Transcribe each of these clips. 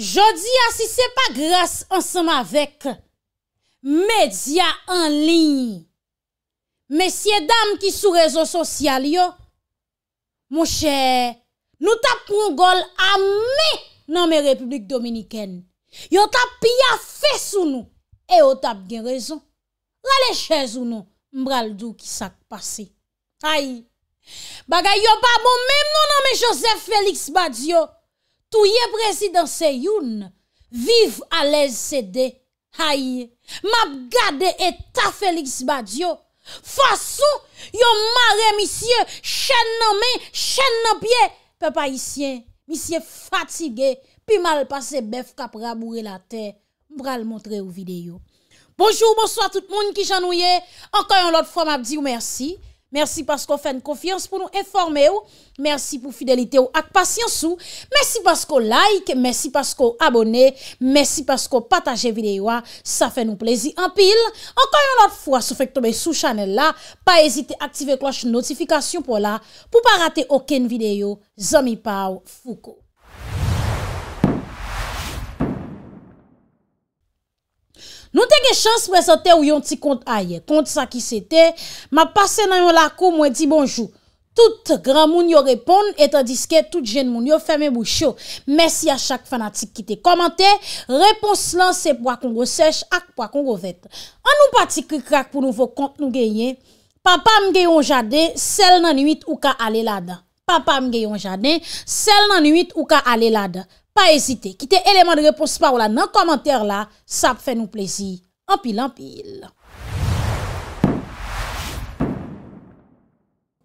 Jodi a si se pa grase ansem avek, medya anlin, mesye dam ki sou rezo sosyal yo, mouche, nou tap prongol ame nan me Republik Dominiken. Yo tap piya fes ou nou, e yo tap gen rezo. Rale chez ou nou, mbral dou ki sak pase. Ay, bagay yo babon mem nou nan me Joseph Felix Badio, Tou ye prezidansè youn, viv alez sèdè, haye, map gade et ta feliks badyo, fason, yon mare misye, chèn nan men, chèn nan pye, pe pa isyen, misye fatige, pi mal pase bef kap ra moure la tè, bra l montre ou videyo. Bonjour, bonsoit tout moun ki jan ou ye, anto yon lot fwa map di ou mersi, Mersi pasko fèn kofiyans pou nou enforme ou. Mersi pou fidelite ou ak pasyans ou. Mersi pasko like, mersi pasko abone, mersi pasko pataje videyo a. Sa fè nou plezi anpil. Ankoy anot fwa sou fèk tobe sou chanel la. Pa ezite aktive kloche notifikasyon pou la. Pou pa rate oken videyo. Zomi pa ou fuko. Nou te gen chans wè zante ou yon ti kont a ye. Kont sa ki se te, ma pase nan yon lako mwen di bonjou. Tout gran moun yo repon etan diske tout jen moun yo fèmè bou chou. Mèsi a chak fanatik ki te komante. Repons lan se pou akon gosech ak pou akon gosech. An nou pati ki krak pou nou vò kont nou genyen. Papa mge yon jade, sel nan yuit ou ka ale lada. Papa mge yon jade, sel nan yuit ou ka ale lada. a ezite, kite eleman de repos pa eh ou la nan komenter la, sa ap fe nou plezi anpil anpil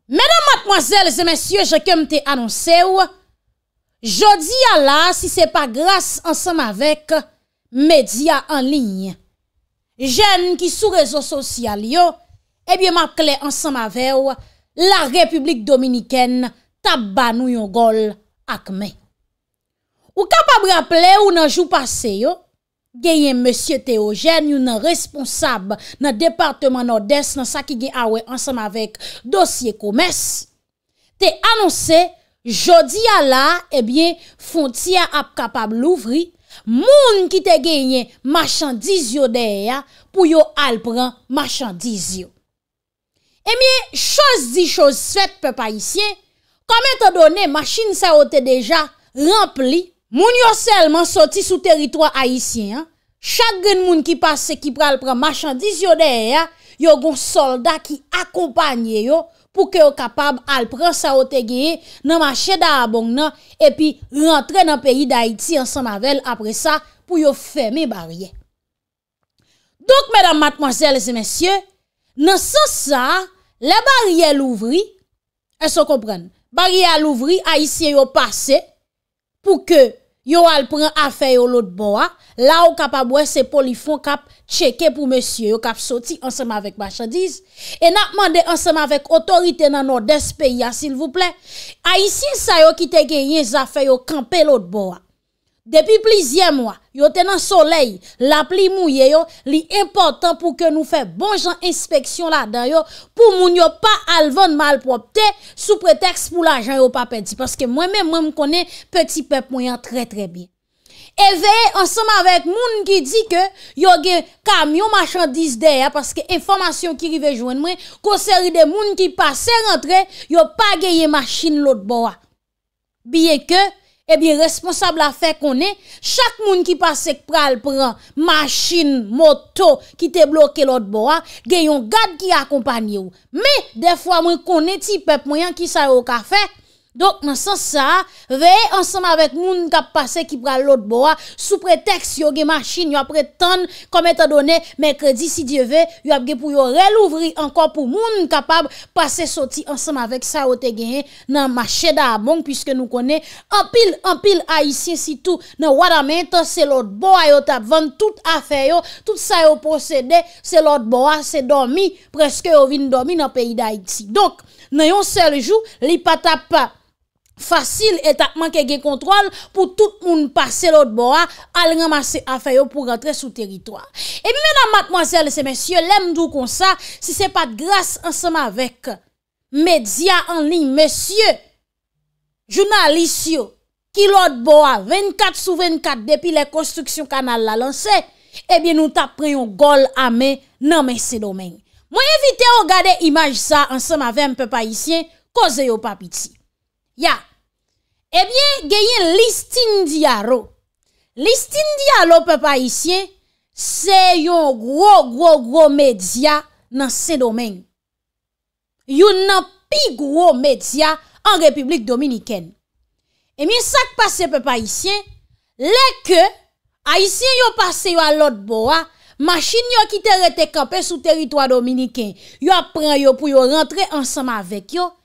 Mèdam matmoazèl, zè mèsyè, jè kem te anonsè ou jodi a la, si se pa grase ansam avek, mèdi a anlign jèn ki sou rezo sosyal yo ebyè map kle ansam avew la republik dominiken taba nou yon gol ak men Ou kapab rappele ou nan jou pase yo, genyen monsie Teo Gen, yon nan responsab nan departman no des nan sa ki gen awe ansam avek dosye koumes, te annonse, jodi ya la, ebyen, fontia ap kapab louvri, moun ki te genyen machandiz yo deya, pou yo al pran machandiz yo. Ebyen, chos di chos svet pe pa isye, kame te done, machin sa o te deja rempli, Moun yo seulement sorti sous territoire haïtien. Hein. Chaque moun qui passe qui pral prend marchandise yo derrière, hein. yo gon soldat qui accompagne yo pour que yo capable al prendre sa au te dans marché d'abon et puis rentrer dans le pays d'Haïti ensemble avec après ça pour yo fermer barrières. Donc mesdames mademoiselles et messieurs, dans sens ça, les barrières l'ouvri, elles se comprennent. Barrière l'ouvri, haïtien yo passé pour que Yo al pren afe yo lout bo ah. a, la ou kap a bwese polifon kap cheke pou mesye yo kap soti ansema vek bachadiz. E na mande ansema vek otorite nan nou despe ya sil vouple. A yisi sa yo ki te genyen afe yo kampe lout bo a. Ah. Depi plizye mwa, yo tenan soley, la pli mwye yo, li important pou ke nou fe bon jan inspeksyon la dan yo, pou moun yo pa alvan malpropte, sou preteks pou la jan yo pa pedi. Paske mwen men mwen mkone, peti pep mwen yon tre tre bi. E veye, ansanm avet moun ki di ke, yo ge kamyon machandis de ya, paske informasyon ki rive jwen mwen, konseri de moun ki pase rentre, yo pa geye machin lot bo a. Biye ke, Ebi eh responsable a fè konè, chak moun ki pasek pral pran, machin, moto, ki te bloke lot bo a, gen yon gad ki akompany ou. Me, defwa mwen konè ti pep mwen yan ki sa yo ka fè, Donk nan san sa, veye ansam avek moun kap pase ki pral lot bo a, sou pretext yo ge machine, yo apre tan, kome ta done, mekredi si die ve, yo apge pou yo relouvri anko pou moun kapab pase soti ansam avek sa o te genye nan macheda a moun, pwiske nou kone, anpil, anpil a isye sitou, nan wad ame, tan se lot bo a yo tap van, tout a fe yo, tout sa yo procede, se lot bo a se domi, preske yo vin domi nan peyi da iti. Donk, nan yon sel jou, li pata pa, Fasil etatman ke ge kontrol pou tout moun pase lout bo a al remase a feyo pou rentre sou teritwa. E mi mena matmoazel se mesye lemdou konsa si se pat grase ansema vek medya anli mesye jounalisyo ki lout bo a 24 sou 24 depi le konstruksyon kanal la lanse. E eh bi nou tap preyon gol ame nan mesye domen. Mwen evite o gade imaj sa ansema vek anpe pa isye koze yo papit si. Ya, ebyen genyen listin diyaro Listin diyaro pepe Haitien Se yon gro, gro, gro medya nan se domen Yon nan pi gro medya an Republik Dominiken Ebyen sak pase pepe Haitien Lè ke Haitien yon pase yon alot boa Machen yon ki te rete kape sou teritwa Dominiken Yon apren yon pou yon rentre ansama vek yon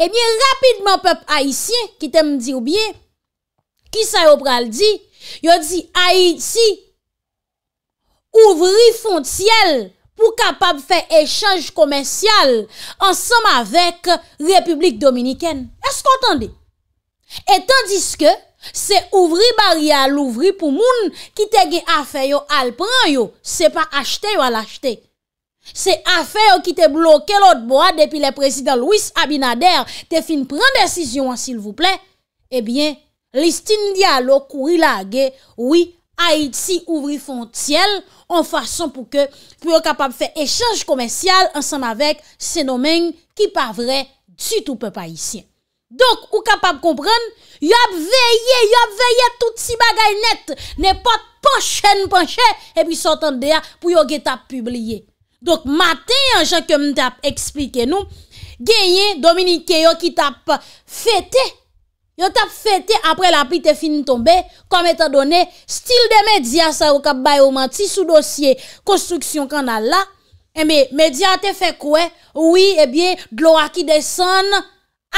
Ebyen eh rapidman pep Haitien ki tem di ou bie, ki sa yo pral di, yo di Haiti ouvri fonciel pou kapab fe echange komensyal ansam avek Republik Dominiken. Esk kontande? Etandis ke se ouvri barial ouvri pou moun ki te gen afe yo alpran yo, se pa achete yo alachete. Se afe ou ki te bloke lout boad Depi le prezident Louis Abinader Te fin pren desisyon an sil vouple Ebyen eh listin diyalo Kourila ge Ou a iti ouvri fon tsyel An fason pou ke Pou yo kapap fe echange komensyal Ansam avek senomen Ki pa vre du tout pe pa isyen Donk ou kapap kompren Yo ap veye Yo ap veye tout si bagay net Ne pat panchen panchen Ebi sotan deya pou yo geta publie Donk maten yon chan ke m te ap eksplike nou, genye Dominike yon ki tap fete, yon tap fete apre la pi te finitombe, kom etan donen, stil de media sa ou kap bay ou manti sou dosye konstruksyon kanal la, e me media te fe kwe, oui e bie glora ki desan,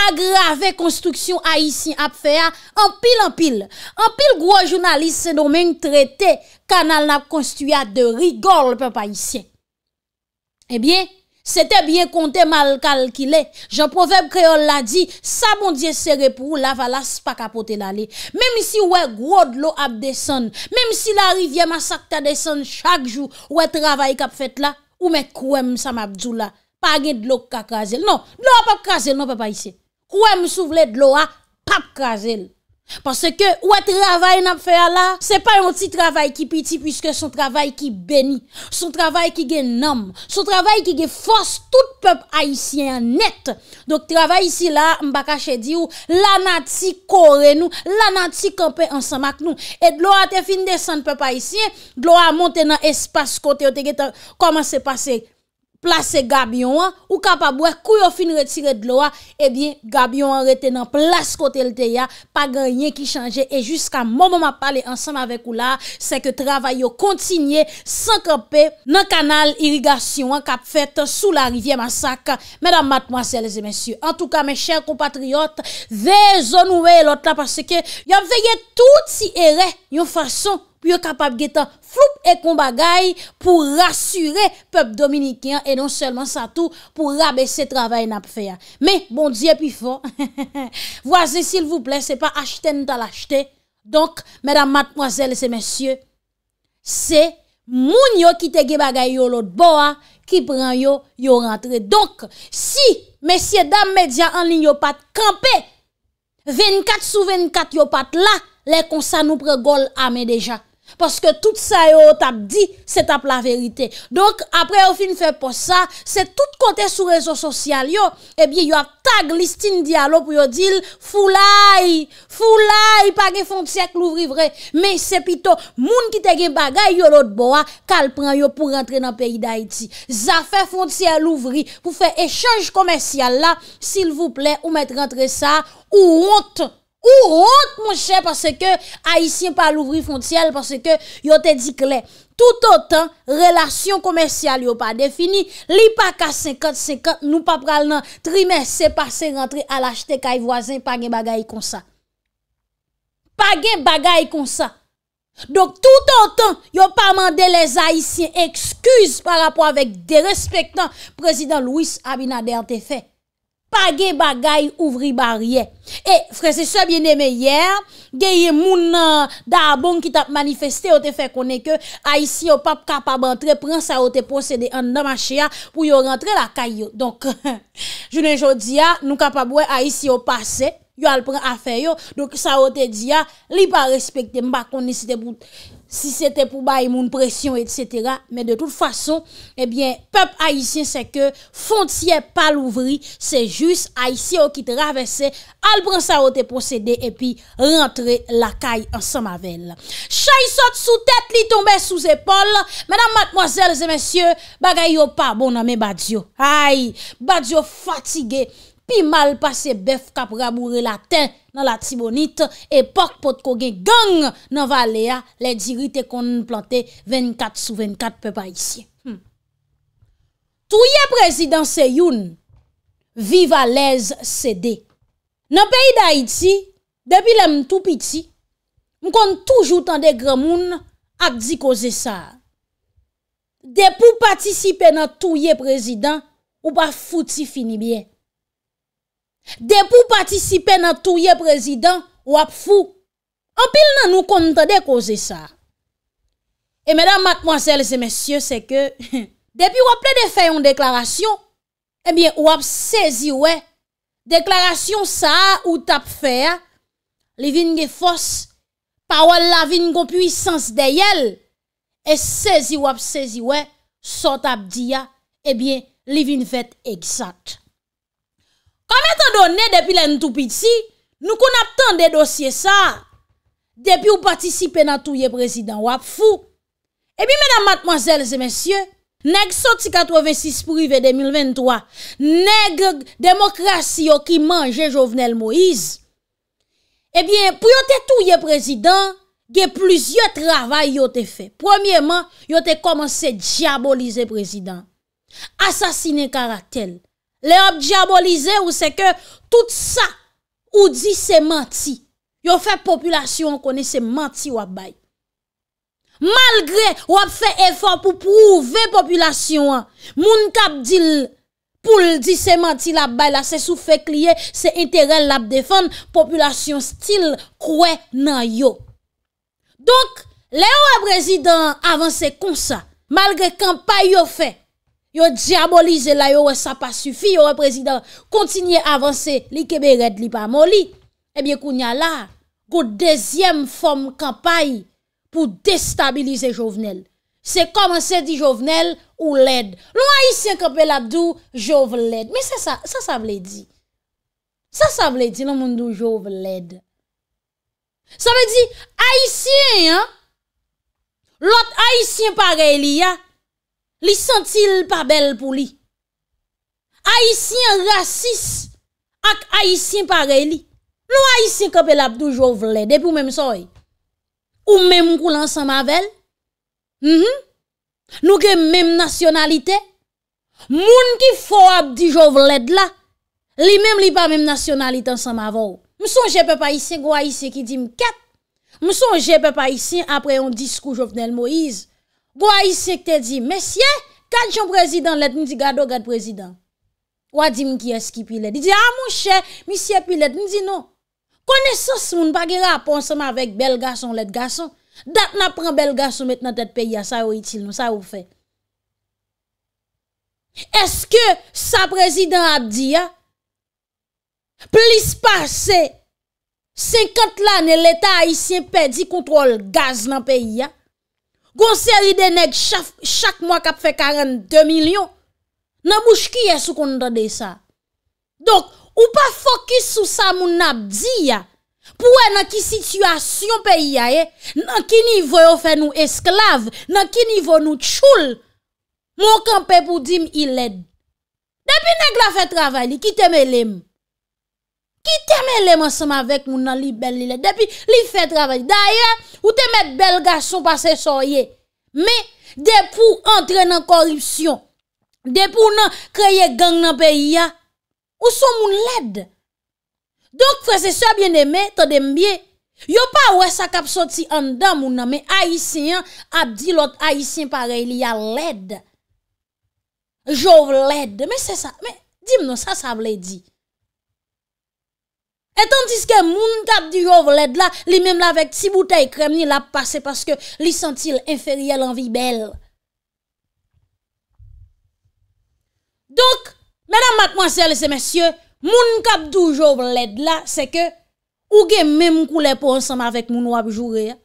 agrave konstruksyon a isi ap fe a, an pil an pil, an pil gwo jounalist se domen trete kanal na konstruyat de rigol pe pa isi, Ebyen, eh se te byen konte mal kalkile, jan profep kreol la di, sa bondye sere pou la valas pa kapote la li. Mem si we grod lo ap desen, mem si la rivye masakta desen chak jou, we travay kap fet la, ou me kouem sa mabdou la, page dlo kakazel. Non, dlo ap kapazel non pe pa ise. Kouem sou vle dlo ap kapazel. Pansè ke wè travay nap fè ala, se pa yon ti travay ki piti pwiske son travay ki beni, son travay ki gen nam, son travay ki gen fòs tout pèp haisyen net. Dok travay isi la, mbaka chè di ou, lanat si kore nou, lanat si kampè ansamak nou. Et glò a te fin desan pèp haisyen, glò a monte nan espas kote yo te geta, koman se pase? plase Gabion, ou kapabwe, kou yo fin retire dlo a, e bien, Gabion rete nan plase kote lte ya, pa ganyen ki chanje, e jiska mou mou ma pale ansanm avek ou la, se ke travay yo kontinye, sankanpe nan kanal irigasyon, kap fete sou la rivye masak, mèdam mat mwase, les e mèsyou, an tou ka mè chèr kompatriot, ve zon ou e lot la, parce ke yo veye tout si ere yon fason, yon capable getan floup et kon pour rassurer peuple dominicain et non seulement ça tout pour rabaisser travail n'a fait mais bon dieu puis fort voisin s'il vous plaît c'est pas acheter nous l'acheter donc mesdames mademoiselles et messieurs c'est moun yo qui te ge bagay yo l'autre boa ah, qui prend yo yo rentre donc si messieurs dames médias en ligne yo pas camper 24 sur 24 yo pas là les ça nous gol à déjà Paske tout sa yo tap di, se tap la verite. Donk apre yo fin fe po sa, se tout kote sou rezo sosyal yo, ebye yo av tag listin di alo pou yo dil, fulay, fulay, pa ge fondsyak louvri vre. Men se pito, moun ki te ge bagay yo lot bo a, kal pran yo pou rentre nan peyi da iti. Zafè fondsyak louvri pou fe echange komensyal la, sil vouple ou met rentre sa ou ontre. Ou rote moun chè parce ke haisyen pa l'ouvri fontyel parce ke yo te di kle. Tout autant, relasyon komersyal yo pa defini. Li pa kase 50-50, nou pa pral nan trimers se pase rentre al achete ka y voazen page bagay kon sa. Page bagay kon sa. Donc tout autant, yo pa mande les haisyen ekskuse par rapport avek de respektan prezident Louis Abinader te fey. pa ge bagay ouvri barye. E fre se se biene me yer, geye moun euh, da abon ki tap manifeste, o te fe konen ke, a isi yo pap kapab entre, pren sa o te posede an damache ya, pou yo rentre la kay yo. Donk, jounen jodi ya, nou kapab we a isi yo pase, yo al pren afe yo, donk sa o te di ya, li pa respekte mbak konen si te bout. si se te pou bay moun presyon, et cetera, men de tout fason, eh pep haisyen se ke fonti e pal ouvri, se jus haisyen ou ki travesse, al pran sa ote posede, e pi rentre la kay ansan mavel. Chay sot sou tet li tombe sou zepol, menam matmoazel ze mensyen, bagay yo pa boname non, badjo, hay, badjo fatige, mal pase bef kap ramoure la ten nan la tibonit epok pot kogue gang nan valea le dirite kon plante 24 sou 24 pepa isye touye prezident se youn viva lez sede nan peyi da iti debi lem tou piti mkon toujou tande gremoun ak di koze sa de pou patisipe nan touye prezident ou pa fouti fini bien De pou patisipe nan touye prezident wap fou Anpil nan nou konta de koze sa E medan matmwazel se mesye se ke Depi wap le de feyon deklarasyon Ebyen wap sezi we Deklarasyon sa ou tap feya Li vin ge fos Pa wala vin go puysans deyel E sezi wap sezi we Sot ap diya Ebyen li vin vet egzak Kwa metan do ne depi len tout piti, nou kon ap tan de dosye sa depi ou patisipe nan touye prezident wap fou. E bi mena matmazelze mensyen, neg soti 86 prive 2023, neg demokrasi yo ki manje jovenel Moïse, e eh bi pou yo te touye prezident, ge plizye travay yo te fe. Premierman, yo te komanse diabolize prezident, asasine karatel. Le yo ap diabolize ou se ke tout sa ou di se manti. Yo fe populasyon konen se manti wap bay. Malgre wap fe efor pou prouve populasyon an. Moun kap dil pou l di se manti la bay la se sou fe kliye se enterelle la defan. Populasyon stil kwe nan yo. Donk le yo ap rezyden avanse kon sa malgre kampay yo fe. Yo diabolize la, yo wè sa pa sufi, yo wè prezident kontinye avanse li kebe red li pa moli. Ebyè eh koun ya la, go dezyem form kampay pou destabilize jovenel. Se komanse di jovenel ou led. Lou aisyen kampel la dou, jove led. Mè se sa, sa sa vle di. Sa sa vle di, lè moun dou jove led. Sa vle di, aisyen, lòt aisyen pareli ya. Li sentil pa bel pou li. Aisyen rasis ak aisyen pareli. Nou aisyen kapel ap di jo vlede pou mèm soye. Ou mèm koulan sa mavel. Mhm. Nou ke mèm nasyonalite. Moun ki fò ap di jo vlede la. Li mèm li pa mèm nasyonalite an sa mavor. Mèm son jèpe pa aisyen gwa aisyen ki dim kat. Mèm son jèpe pa aisyen apre yon diskou jo fnel Moïse. Gwa yisek te di, mesye, kajon prezidant let ni di gado gade prezidant. Wadi mki eski pi let. Di di, a monshe, misye pi let, ni di nou. Konesos moun pa ge raponsan ma vek bel gason let gason. Dat na pran bel gason met nan tet peyi ya, sa yo itil nou, sa yo fe. Eske sa prezidant ap di ya? Plis pase, 50 lane leta a isye pedi kontrol gaz nan peyi ya. Gonser li denek chak mwa kap fe 42 milyon. Nan mwish kiye sou kondade sa. Donk, ou pa fokus sou sa moun ap diya. Pouwe nan ki situasyon pe yaye, nan ki nivyo yo fe nou esklav, nan ki nivyo nou tchoul. Mwokan pe pou di m iled. Depi neg la fe travay li, ki teme lem. Ki teme lemansama vek moun nan li bel li le. Depi li fe travaj. Daya, ou teme bel gaso pa se soye. Me depou entre nan korupsyon. Depou nan kreye gang nan peyi ya. Ou son moun led. Donk frese soye bien deme, to deme bie. Yo pa wè sa kap soti an dan moun nan. Me aisyen ap di lot aisyen pareli ya led. Jow led. Me se sa. Me dim nou sa sa vle di. Etantis ke moun kap du jov led la, li mem la vek ti boutei krem ni la pase paske li sentil inferyel an vi bel. Donk, mena mat mwansel se mesye, moun kap du jov led la se ke ouge mem koule pou ansam avek moun wabjou reya.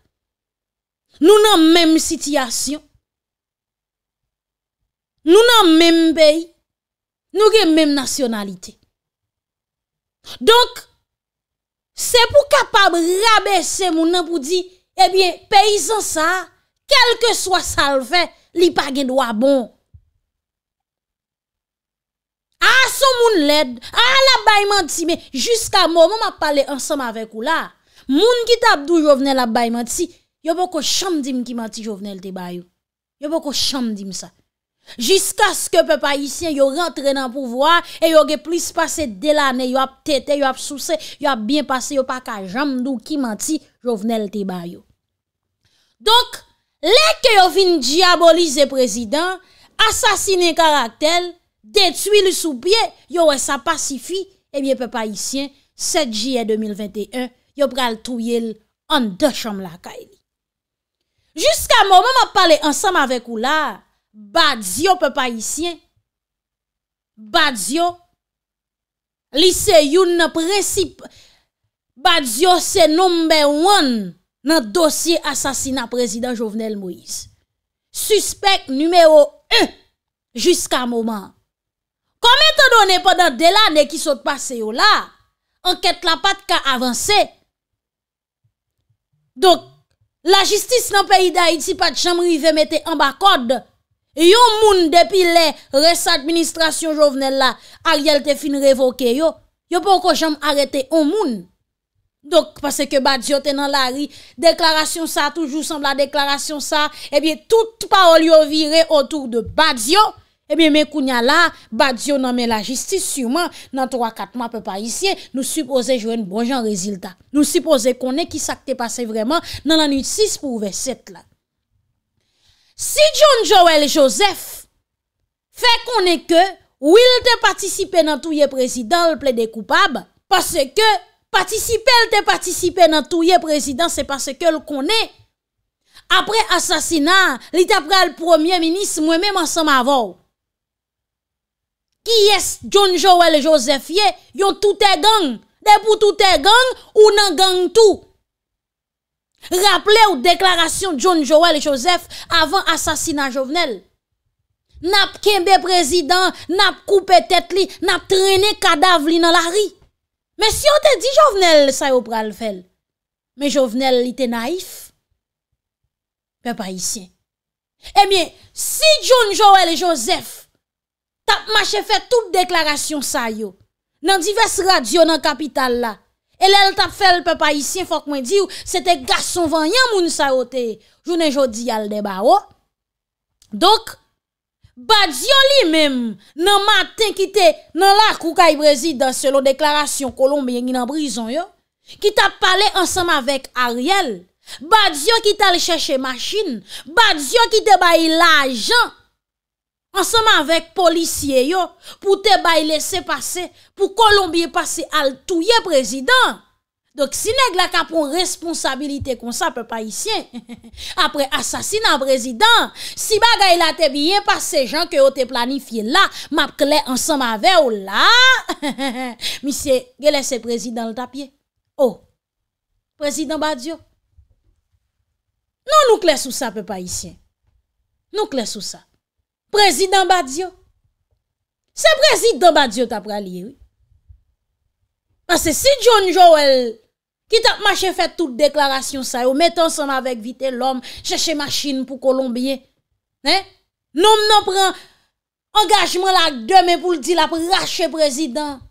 Nou nan mem sityasyon. Nou nan mem beyi. Nou gen mem nasyonalite. Donk, Se pou kapab rabe se moun nan pou di, ebyen, peyizan sa, kelke swa sal fe, li pa gen do a bon. A son moun led, a la bayman ti, men, jiska moun, moun ma pale ansam avek ou la. Moun ki tabdou jo vnen la bayman ti, yo bo ko sham dim ki manti jo vnen lte bayou. Yo bo ko sham dim sa. Jisk aske pe pa isyen yo rentre nan pouvoar E yo ge plis pase de la ane Yo ap tete, yo ap souse, yo ap bin pase Yo pa ka jam nou ki manti Jou vnen l te banyo Donk, lek yo vin diabolize prezident Asasine karak tel Detui l sou pie Yo wè sa pasifi Ebyen pe pa isyen 7 jye 2021 Yo pral touye l An de chom laka eni Jisk a momen ma pale ansam avek ou la Badzio pe pa isyen. Badzio. Liseyoun nan presip. Badzio se noumbe one nan dosye asasina prezident Jovenel Moïse. Suspek numero un. Jiska mouman. Komete do ne padan de la ne ki sot pase yo la. Enket la pat ka avanse. Donk la jistis nan peyi da iti pat chanmri ve mette anba kodde. Yo moun depi le resadministrasyon jovenel la, al yal te fin revoke yo, yo pou ko jom arete yo moun. Dok, pase ke Badzio te nan la ri, deklarasyon sa, toujou san la deklarasyon sa, ebye tout pa ol yo vire otou de Badzio, ebye me kounya la, Badzio nan men la jistis, souman nan 3-4 moun pe pa isye, nou suppose jwen bon jan rezilda. Nou suppose konen ki sakte pase vreman nan anit 6 pou ve 7 la. Si John Joël Joseph fè konè ke, ou il te patisipe nan touye prezident l ple de koupab, pase ke patisipe, el te patisipe nan touye prezident, se pase ke l konè. Apre asasina, li tapre al premier minis, mwen mè man san ma vò. Ki es John Joël Joseph ye, yon toutè gang, de pou toutè gang, ou nan gang toutè. Rappele ou deklarasyon John Joel Joseph avan asasina Jovenel. Nap kenbe prezident, nap koupe tet li, nap trene kadav li nan la ri. Men si yo te di Jovenel sa yo pral fel, men Jovenel li te naif, pe pa isye. Emyen, eh si John Joel Joseph tap machefe tout deklarasyon sa yo, nan divers radio nan kapital la, E lè l tap fèl pe pa yisyen fòk mwen diw, se te gason vanyan moun sa yote, jounen jodi yal deba wò. Dok, badzio li mèm, nan matin ki te nan lak ou kay Brezi dan selo deklarasyon kolombe yengi nan brison yo, ki tap pale ansam avèk Ariel, badzio ki tal chèche machin, badzio ki te bayi lajan, ansanman vek polisye yo, pou te bay lese pase, pou kolombye pase al touye prezident. Dok si neg la ka proun responsabilite kon sa, pe pa isye, apre asasina prezident, si bagay la te biye, pa se jan ke o te planifiye la, map kle ansanman vek ou la, misye, ge lese prezident l tapye, o, oh, prezident badyo, nou nou kle sou sa pe pa isye, nou kle sou sa, Prezident Badiou. Se prezident Badiou tap pralye. Ase si John Joel ki tap mache fè tout deklarasyon sa yo met ansan avèk vite l'om chèche machine pou Kolombie. Nè? Nòm nan pran angajman la kdèmè pou l'di la pou rache prezident.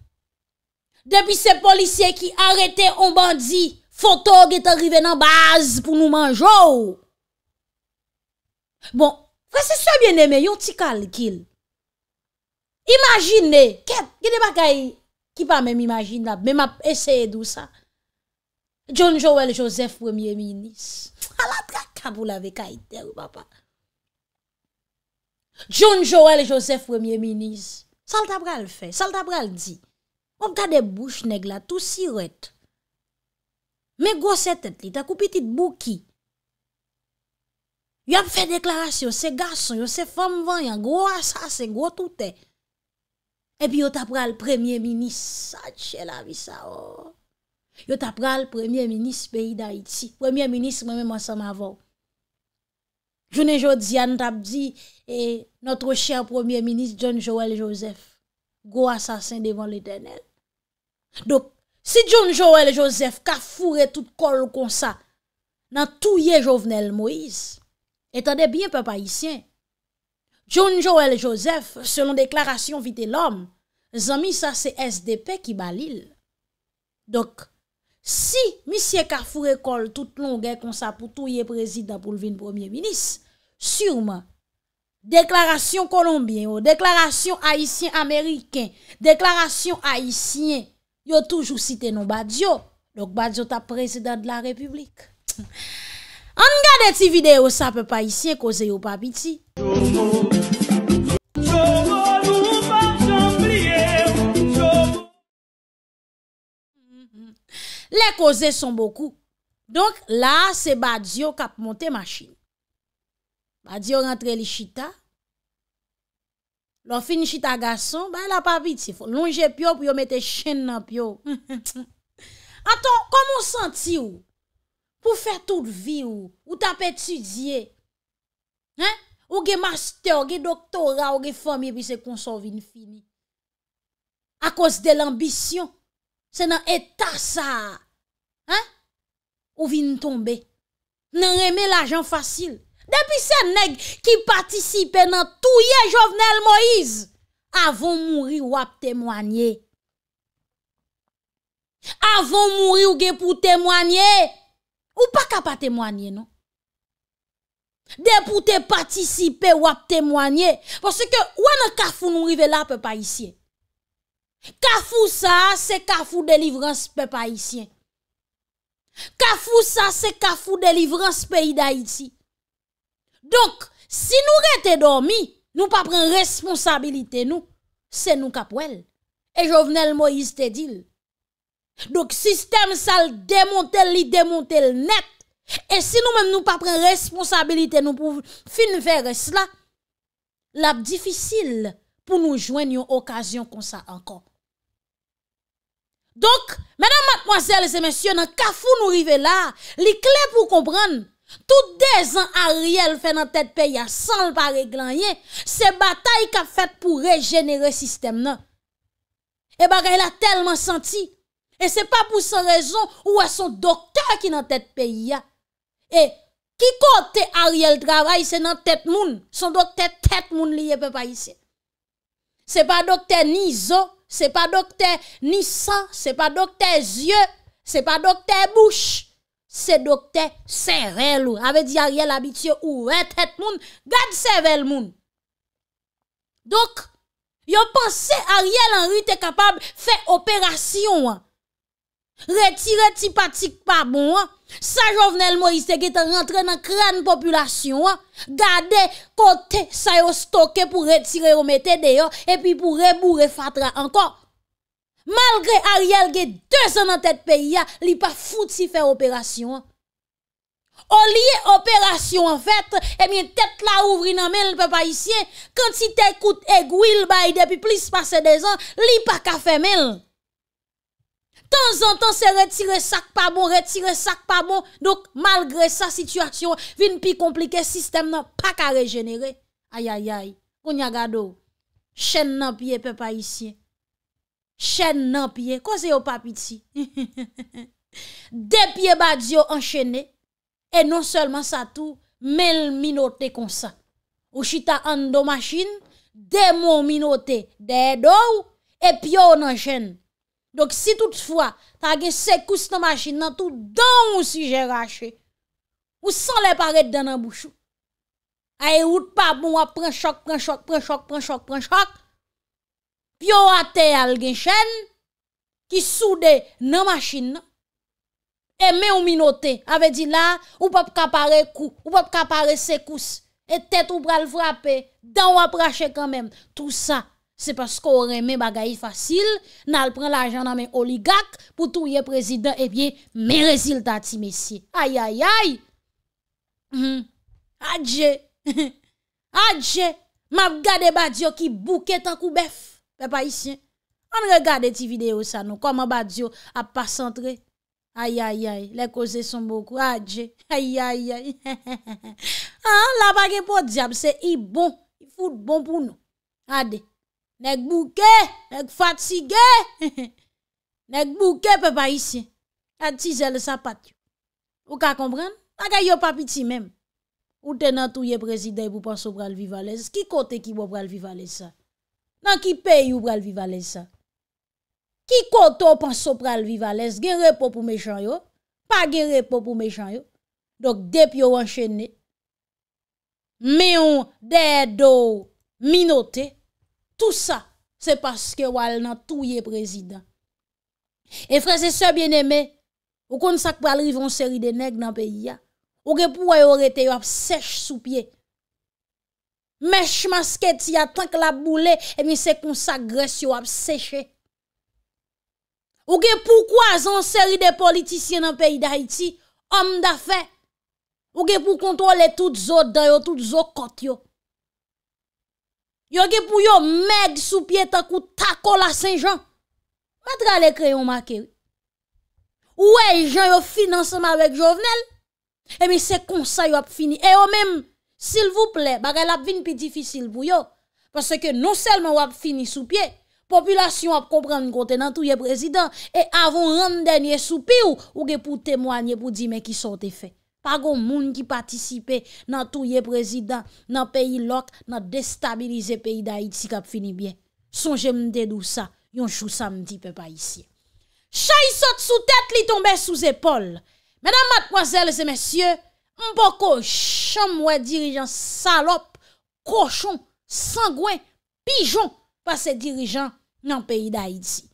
Depi se polisye ki arete on bandi fotò gète arrive nan baz pou nou manjò. Bon, Kwa se sebyen eme, yon ti kalkil. Imajine, kèp, gwen e baka ki pa mè m'imagine la, mè m'ap eseye dousa. John Joel Joseph premier minis. A la trakabou la vek a itè ou, papa. John Joel Joseph premier minis. Sal tabra l'fe, sal tabra l'di. Om kade bouch neg la, tou si ret. Mè gosè tèt li, ta kou piti bouki. Yo ap fè deklarasyon, se gason, yo se fèm vanyan, gwo asasen, gwo touten. Epi yo tap ral premye minis, sa tche la vi sa o. Oh. Yo tap ral premye minis peyi da iti. Premye minis mwen mwen sa m avon. Jounen jòd zi an tap zi, e notre chèr premye minis John Joel Joseph, gwo asasen devan l'Eternel. Dok, si John Joel Joseph ka fure tout kol kon sa, nan touye jovenel Moïse, Etan de biye pepe Haitien. John Joël Joseph, selon Déclaration Vité L'Homme, zan misa se SDP ki balil. Dok, si misi e ka fure kol tout long e konsa pou tou ye prezida pou l'vin premier-ministre, surman, Déclaration Colombien, Déclaration Haitien-Américain, Déclaration Haitien, yo toujou site nou Badiou, lok Badiou ta prezida de la République. Tchoum. de ti videyo sa pe pa isye koze yo papiti. Le koze son boku. Donk la se badyo kap monte masin. Badyo rentre li chita. Lo fin chita gason, ba la papiti. Fon longe pyo pou yo mete chen nan pyo. Aton, komon senti ou? pou fè tout vi ou, ou tap etudye, ou ge master, ou ge doktora, ou ge fòmye, pi se konsòvini fini. A kòz de l'ambisyon, se nan etas sa, ou vini tombe, nan reme l'ajan fasil. Depi se neg ki patisipe nan touye jovnel Moïse, avon mouri wap temwanye. Avon mouri ou ge pou temwanye, avon mouri ou ge pou temwanye, Ou pa ka pa temwanyen nou? Depoute patisipe ou ap temwanyen. Pase ke ou an a kafou nou rive la pe pa isye. Kafou sa se kafou de livrans pe pa isye. Kafou sa se kafou de livrans pe idayitse. Donk, si nou rete dormi, nou pa pren responsabilite nou, se nou kapwel. E jo vnel Moïse te dil. Donk, sistem sa l demonte l li demonte l net E si nou men nou pa pren responsabilite nou pou fin veres la La bdifisil pou nou jwen yon okasyon kon sa ankon Donk, menan matmoazel se mensyon Nan kafou nou rive la Li kle pou kompran Tout dezan a riel fe nan tet pe ya San l pa reglan ye Se batay ka fet pou regenere sistem nan E bagay la telman santi E se pa pou se rezon ou a son doktè ki nan tèt peyi ya. E ki kote Ariel travay se nan tèt moun. Son doktè tèt moun liye pe pa yise. Se pa doktè nizò, se pa doktè nisan, se pa doktè zye, se pa doktè bouche. Se doktè sèrel ou. Ave di Ariel abitye ou. Ouè tèt moun, gade sèvel moun. Dok, yo panse Ariel anri te kapab fè operasyon an. Retire tipatik pa bon, sa jovenel moriste gete rentre nan kran populasyon, gade kote sa yo stoke pou retire ou mette deyo, epi pou rebou refatra anko. Malgre Ariel gete 2 an nan tet peyi ya, li pa foute si fe operasyon. O liye operasyon an fet, e miye tet la ouvri nan men l pe pa isye, kante si te koute e gouil bayi depi plis pase deyon, li pa kafe men l. Tan zan tan se retire sak pa bon, retire sak pa bon, dok malgre sa situasyon vin pi komplike, sistem nan pa ka regenere. Ayayay, pou nyaga do, chen nan pie pe pa isye. Chen nan pie, kon se yo papi ti? De pie ba diyo enchenne, e non selman sa tou, menl minote kon sa. Ou chita an do masjin, de moun minote, de edou, e pyo nan chen. Dok si toutfwa, ta gen sekous nan masjin nan tout, don ou si jera che, ou san bon, le paret den nan bouchou, a e wout pa pou wap pren chok, pren chok, pren chok, pren chok, pren chok, pyo wate al gen chen, ki soude nan masjin nan, e me ou minote, ave di la, ou pop kapare kou, ou pop kapare sekous, e tet ou pral frape, don wap rache kanmen, tout sa. Se pasko ou remen bagayi fasil, nan al pren la janda men oligak, pou touye prezident, ebyen men reziltati mesye. Ay, ay, ay! Mhm. Adje! Adje! Mab gade badyo ki bouke tan koubef! Pè pa isye! An regade ti video sa nou, koman badyo ap pa sentre? Ay, ay, ay! Le koze son bokou, adje! Ay, ay, ay! La bagay pou diap, se i bon! I foute bon pou nou! Adje! Nèk bouke, nèk fatige, nèk bouke pe pa isye. Nèk tizè le sapat yo. Ou ka kompran? Nèk a yo papiti mèm. Ou tè nan touye prezidey pou panso pral vivalèz, ki kote ki wop pral vivalèz sa? Nan ki pe yu pral vivalèz sa? Ki kote ou panso pral vivalèz? Gère pou pou me chan yo? Pa gère pou pou me chan yo? Dok dep yo anchenè. Mè yon dè do minote. Tout sa, se paske wale nan touye prezident. E fre se se bieneme, ou kon sak pal rivon seri de neg nan peyi ya, ou ge pou a yo rete yo ap sech sou pie. Mesh maske ti ya tank la boule, e mi se kon sak gres yo ap seche. Ou ge pou kwa zan seri de politisyen nan peyi da iti, om da fe. Ou ge pou kontrole tout zo da yo, tout zo kot yo. Yo ge pou yo meg sou pye takou takou la Saint-Jean. Matra le kreyon maken. Ouwe, Jean yo financeman wek Jovenel. Emi se konsay yo ap fini. E yo menm, s'il vous plè, bak el ap vin pi difisil pou yo. Pase ke nou selman yo ap fini sou pye. Populasyon yo ap kompran kon tenan tou ye prezident. E avon rande denye sou pye ou ge pou temwanyen pou di me ki son te fe. pa goun moun ki patisipe nan touye prezident, nan peyi lok, nan destabilize peyi da it si kap fini bien. Son jem mdè dousa, yon chousa mdipè pa isi. Chay sot sou tèt li tombe sou zépol. Mèdam matkwazèl zè mèsyè, mpoko chan mwè dirijan salop, koshon, sangwen, pijon, pa se dirijan nan peyi da it si.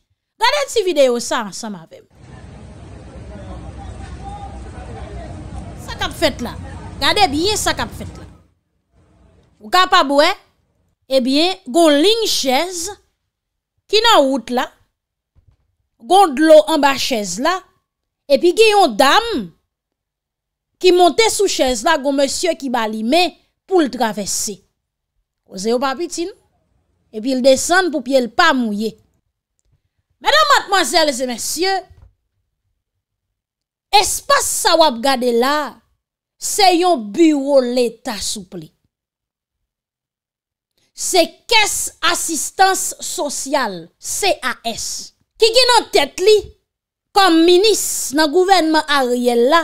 Gade tsi videyo sa, sa mapèm. kap fèt la. Gade biye sa kap fèt la. Ou kap a bouè, e eh biye, gon ling chèze, ki nan wout la, gon dlo an ba chèze la, e pi gen yon dam, ki monte sou chèze la, gon monsye ki bali me, pou l'travesse. Ose ou pa pitin? E pi l'desan pou pi l'pa mouye. Mèdèm matmazèl, zè monsye, espas sa wap gade la, Se yon bureau l'Etat soupli. Se kes asistans sosyal, C.A.S. Ki ki nan tet li, kom minis nan gouvenmen Ariella,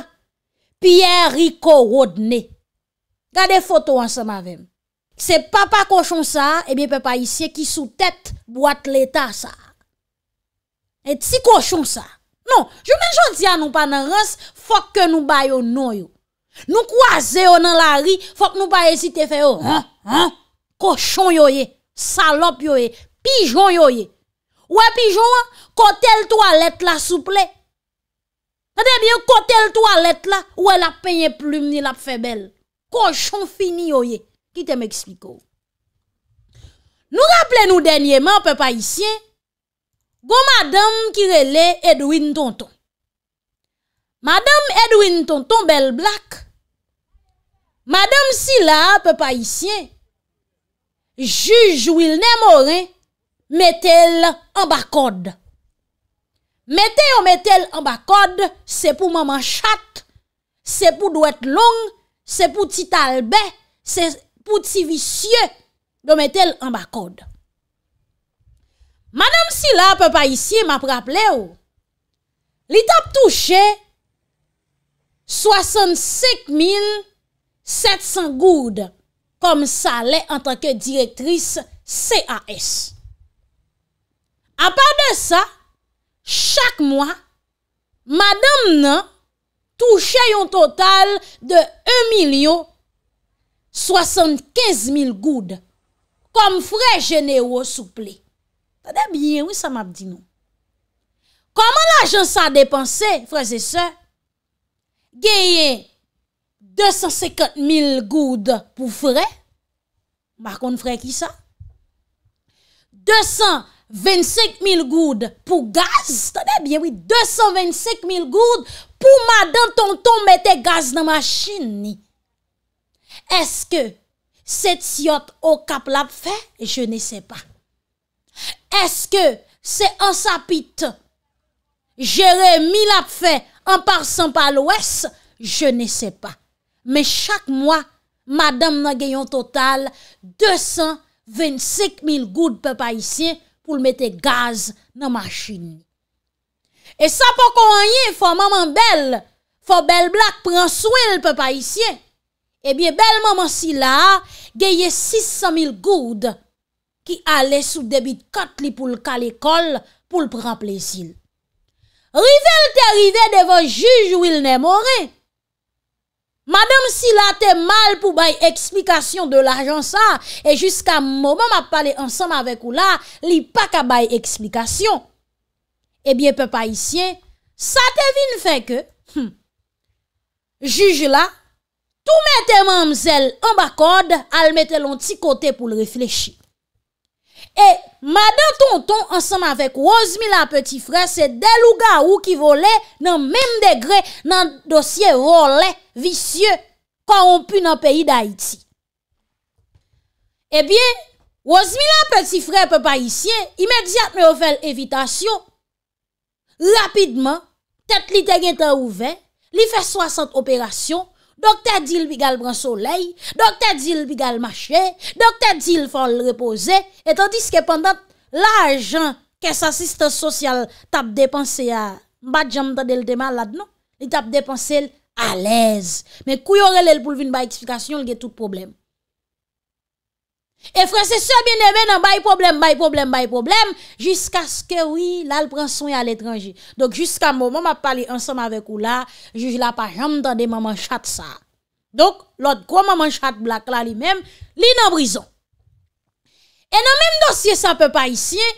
Pierre Rico Rodney. Gade foto an se mavem. Se papa koshon sa, ebi eh pe pa isye ki sou tet boat l'Etat sa. Et si koshon sa. Non, jounen joun diyan nou pa nan rans, fok ke nou bayo nou yo. Nou kwa ze yo nan la ri fok nou pa esite fe yo oh, Kochon yo ye, salop yo ye, pijon yo ye Ou e pijon, kote l toalet la souple Kote l toalet la ou e la penye plume ni la febel Kochon fini yo ye, ki te m ekspliko oh? Nou rappele nou denye man pe pa isye Gon madame kirele Edwin Tonton Madame Edwin Tonton Belblak, Madame Sila Pepaissien, juj ou il ne more, metel an bakod. Mete ou metel an bakod, se pou maman chat, se pou dwet long, se pou ti talbe, se pou ti visye, do metel an bakod. Madame Sila Pepaissien ma praple ou, li tap touche ou, 65.700 goud kom sa le an tanke direktris CAS. A pa de sa, chak mwa, madame nan touche yon total de 1.075.000 goud kom frej genero souple. Ta de bien, wè sa map di nou. Koman la jans sa depanse, frej se se, Gyeye 250.000 goud pou fre, bakon fre ki sa, 225.000 goud pou gaz, 225.000 goud pou madan tonton mette gaz nan machin ni, eske set siot okap lap fe, je ne se pa, eske se ansapit jere mi lap fe, eske se ansapit jere mi lap fe, Anparsan pa lwes, je ne se pa. Me chak mwa, madame nan geyon total 225 mil goud pe pa isye pou l mette gaz nan masjin. E sa pou kon anye, fwa maman bel, fwa bel blak pransou el pe pa isye. E eh biye bel maman si la, geye 600 mil goud ki ale sou debit kot li pou l kalekol pou l pranplezil. Rive l te rive devon juj ou il ne more. Madame si la te mal pou baye eksplikasyon de la jan sa, e jiska mouman ma pale ansam avek ou la, li pa ka baye eksplikasyon. Ebyen pe pa isye, sa te vin feke, hmm, juj la, tou mette mam zel an bakod, al mette lon ti kote pou le reflechi. E jika, Madan tonton ansanm avèk ozmi la peti frè, se delou ga ou ki vole nan menm degre nan dosye role visye korompu nan peyi da iti. Ebyen, eh ozmi la peti frè pe pa iti, imediat me ovel evitasyon. Lapidman, tet li te gen ta ouve, li fe soasant operasyon. Dokte dil bi gal bran soley, dokte dil bi gal mache, dokte dil fol repose, etan diske pandat la ajan ke sa siste sosyal tap depanse ya mba djam ta del de malad nou, li tap depanse alèz. Me kouyo rel el pou vin ba eksplikasyon li ge tout probleme. E fre se se bine men nan bayi problem, bayi problem, bayi problem Jiska se ke wii la l pran son ya l etranji Donk jiska mouman ma pali ansanm avek ou la Juj la pa jam tande maman chat sa Donk lot kwa maman chat blak la li men Li nan brison E nan men dosye sa pe pa isye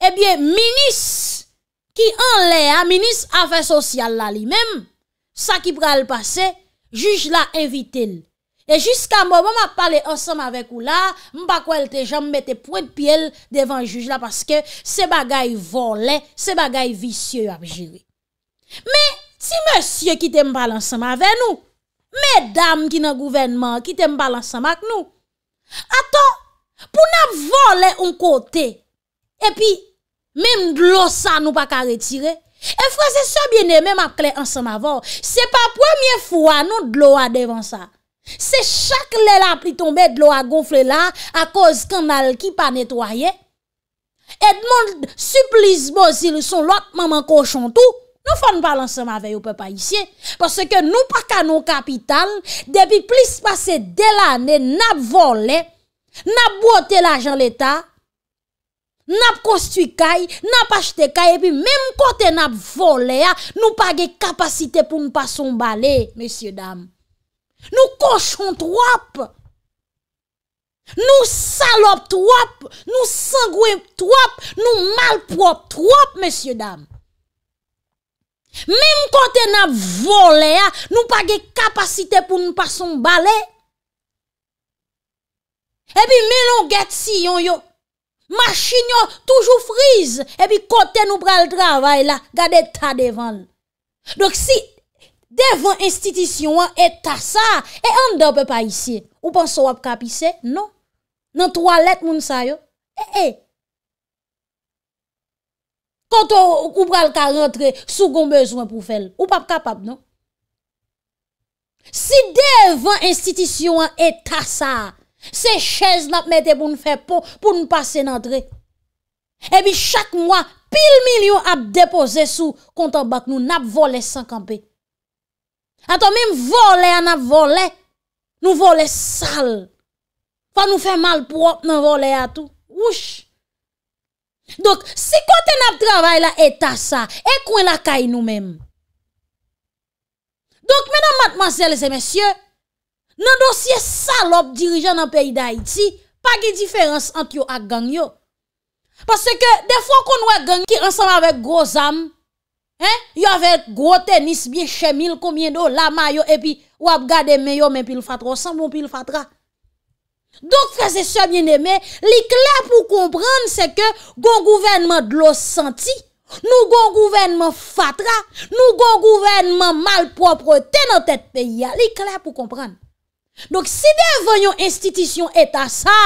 E bie minis ki an le a Minis afen sosyal la li men Sa ki pre al pase Juj la evite l E jiska mou, mou m ap pale ansanm avek ou la, m pa kou elte jan m mette pou et pi el devan juj la, paske se bagay volen, se bagay visye yo ap jiri. Me, ti monsye ki te m pale ansanm avek nou, me dam ki nan gouvenman ki te m pale ansanm ak nou, ato, pou na volen un kote, epi, mèm glosan nou pa ka retire, e frase sou biene mèm ap kle ansanm avon, se pa pwemye fwa nou glowa devan sa, Se chak lè la pri tombe d'lo a gonfle la A koz kanal ki pa netwaye Et moun suplis bo zil son lòt maman ko chan tou Nou fò n'balanse m'avey ou pe pa isye Pòsè ke nou pa kanon kapitan Depi plis pase del ane N'ap vole N'ap bote l'ajan l'Etat N'ap konstwi kay N'ap achete kay Epi mèm kote n'ap vole Nou page kapasite pou n'pason bale Mèsyè dam Nou koshon trwap. Nou salop trwap. Nou sangwe trwap. Nou malprop trwap, mèsyè dam. Mèm kote nan vole, nou page kapasite pou nou pason bale. E bi menon get si yon yo. Machin yo toujou frize. E bi kote nou pral travay la. Gade ta devan. Dok si... Devan institisyon an et tasa, e an depe pa isi. Ou pan sou ap kapise? Non. Nan trwalet moun sayo? E eh, e. Eh. Kont ou kou pral ka rentre, sou kon bezwen pou fel. Ou pap kapab, non? Si devan institisyon an et tasa, se chez nap mette pou nou fè po, pou nou pase nan dre. E bi chak mwa, pil milyon ap depose sou, kontan bak nou nap vole sankanpe. Aton mèm vole an ap vole, nou vole sal. Pa nou fe mal pou ap nan vole atou. Wouche. Dok, si kote nap travay la etasa, ekwen la kay nou mèm. Dok, mènam matman zèl zèmèsyè, nan dosye salop dirijan nan peyi da iti, pa ge diferans antyo ak gangyo. Pasè ke defon kon wè gangyo ki ansan avèk groz amm, Yon ve grote nis biye chemil koumye do la mayo epi wap gade me yo men pil fatra, san bon pil fatra. Donk prese se biene me, li kla pou kompran se ke goun gouvenman dlo santi, nou goun gouvenman fatra, nou goun gouvenman malpropre tenan tet pe ya, li kla pou kompran. Donk si de venyon institisyon eta sa,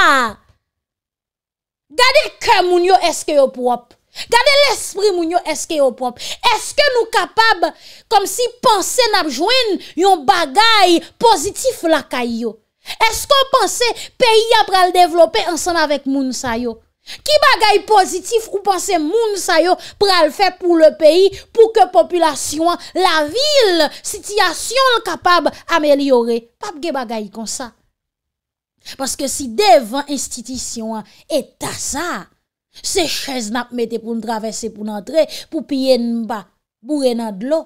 gade ke moun yo eske yo pou wap. Gade l'esprit moun yo eske yo pop. Eske nou kapab kom si panse nabjwen yon bagay pozitif la kay yo. Eske ou panse peyi apra l'devlope ansan avèk moun sa yo. Ki bagay pozitif ou panse moun sa yo pral fè pou l'peyi pou ke populasyon la vil sityasyon l'kapab amelyore. Papge bagay konsa. Paske si devan institisyon etasa Se chez nap mette pou n'travesse pou n'entre, pou piye n'ba, pou re nan d'lo,